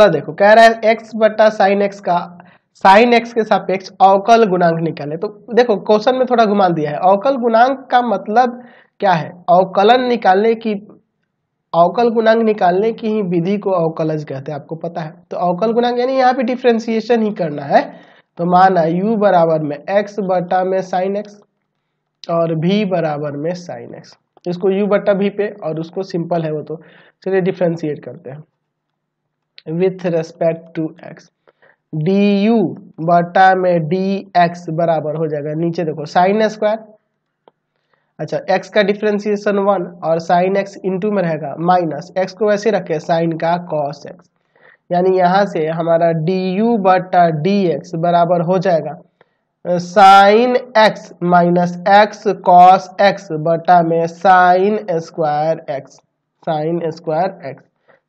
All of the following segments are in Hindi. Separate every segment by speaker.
Speaker 1: प्लस देखो कह रहा है एक्स बट्टा साइन एक्स का साइन एक्स के सापेक्ष अवकल गुणांक निकाले तो देखो क्वेश्चन में थोड़ा घुमा दिया है अवकल गुणांक का मतलब क्या है अवकलन निकालने की अवकल गुणांक निकालने की ही विधि को अवकलज कहते हैं आपको पता है तो अवकल गुणांक यानी यहाँ पे डिफ्रेंसिएशन ही करना है तो माना u बराबर में x बटा में साइन एक्स और v बराबर में साइन एक्स इसको u बटा v पे और उसको सिंपल है वो तो चलिए डिफ्रेंशिएट करते हैं with respect to x d u बटा में डी एक्स बराबर हो जाएगा नीचे देखो साइन स्क्वायर अच्छा एक्स का डिफ्रेंसिएशन वन और साइन एक्स इंटू में रहेगा माइनस एक्स को वैसे रखे साइन का कॉस एक्स यानी यहाँ से हमारा डी यू बटा डी एक्स बराबर हो जाएगा sine x minus x cos x बटा में sine square x sine square x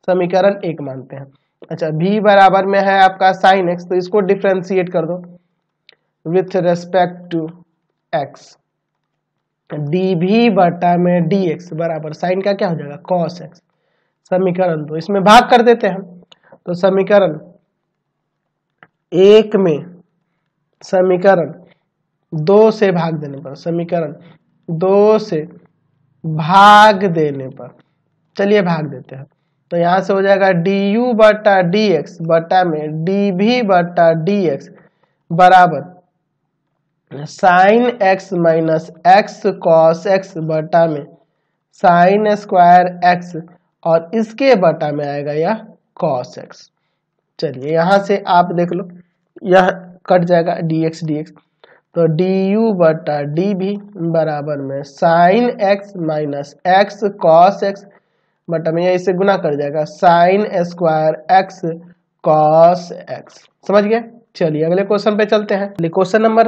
Speaker 1: समीकरण एक मानते हैं अच्छा बी बराबर में है आपका साइन एक्स तो इसको डिफ्रेंशिएट कर दो with respect to x d v बटा में डी एक्स बराबर साइन का क्या हो जाएगा कॉस एक्स समीकरण तो इसमें भाग कर देते हैं तो समीकरण एक में समीकरण दो से भाग देने पर समीकरण दो से भाग देने पर चलिए भाग देते हैं तो यहाँ से हो जाएगा डी यू बटा डी एक्स बटा में डी भी बटा डी एक्स बराबर sine x minus x cos x बटा में साइन स्क्वायर एक्स और इसके बटा में आएगा यह कॉस एक्स चलिए यहाँ से आप देख लो यह कट जाएगा डी एक्स डी एक्स तो डी यू बटा डी भी बराबर में sine x minus x cos x but हमें इसे गुना कर जाएगा sine square x cos x समझ गए चलिए अगले क्वेश्चन पे चलते हैं क्वेश्चन नंबर